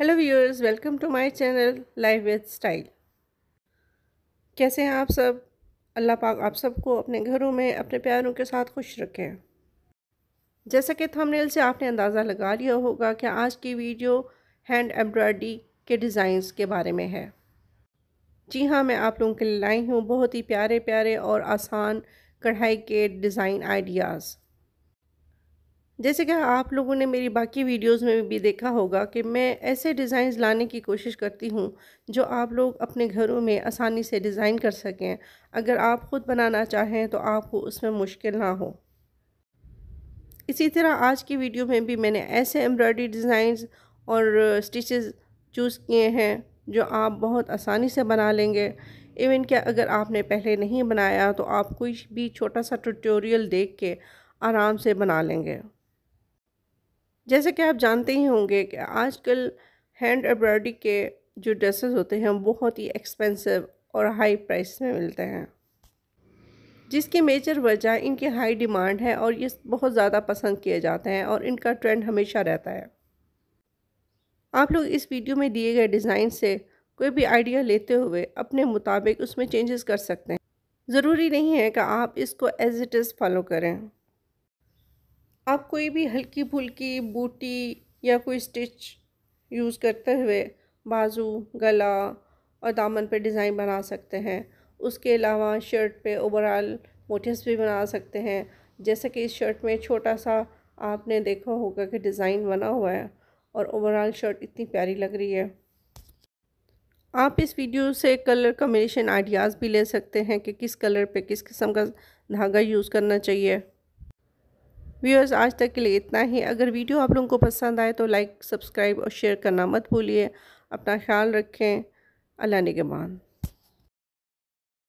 hello viewers welcome to my channel life with style कैसे हैं आप सब अल्लाह पाक आप सबको अपने घरों में अपने प्यारों के साथ खुश रखें जैसा कि थंबनेल से आपने अंदाज़ा लगा लिया होगा कि आज की वीडियो हैंड एम्ब्रॉयडरी के डिज़ाइंस के बारे में है जी हाँ मैं आप लोगों के लिए लाई हूँ बहुत ही प्यारे प्यारे और आसान कढ़ाई के डिज़ाइन आइडियाज़ जैसे कि आप लोगों ने मेरी बाकी वीडियोस में भी देखा होगा कि मैं ऐसे डिज़ाइंस लाने की कोशिश करती हूँ जो आप लोग अपने घरों में आसानी से डिज़ाइन कर सकें अगर आप ख़ुद बनाना चाहें तो आपको उसमें मुश्किल ना हो इसी तरह आज की वीडियो में भी मैंने ऐसे एम्ब्रॉयडरी डिज़ाइंस और स्टिचेस चूज़ किए हैं जो आप बहुत आसानी से बना लेंगे इवन कि अगर आपने पहले नहीं बनाया तो आप कोई भी छोटा सा ट्यूटोरियल देख के आराम से बना लेंगे जैसे कि आप जानते ही होंगे कि आजकल हैंड एम्ब्रॉयडरी के जो ड्रेसेस होते हैं बहुत ही एक्सपेंसिव और हाई प्राइस में मिलते हैं जिसकी मेजर वजह इनकी हाई डिमांड है और ये बहुत ज़्यादा पसंद किए जाते हैं और इनका ट्रेंड हमेशा रहता है आप लोग इस वीडियो में दिए गए डिज़ाइन से कोई भी आइडिया लेते हुए अपने मुताबिक उसमें चेंजेस कर सकते हैं ज़रूरी नहीं है कि आप इसको एज इट इज़ फॉलो करें आप कोई भी हल्की फुल्की बूटी या कोई स्टिच यूज़ करते हुए बाजू गला और दामन पर डिज़ाइन बना सकते हैं उसके अलावा शर्ट पे ओवरऑल मोटिव्स भी बना सकते हैं जैसे कि इस शर्ट में छोटा सा आपने देखा होगा कि डिज़ाइन बना हुआ है और ओवरऑल शर्ट इतनी प्यारी लग रही है आप इस वीडियो से कलर कम्बिनेशन आइडियाज़ भी ले सकते हैं कि किस कलर पे किस किस्म का धागा यूज़ करना चाहिए व्यूअर्स आज तक के लिए इतना ही अगर वीडियो आप लोगों को पसंद आए तो लाइक सब्सक्राइब और शेयर करना मत भूलिए अपना ख्याल रखें अल्लाह निगमान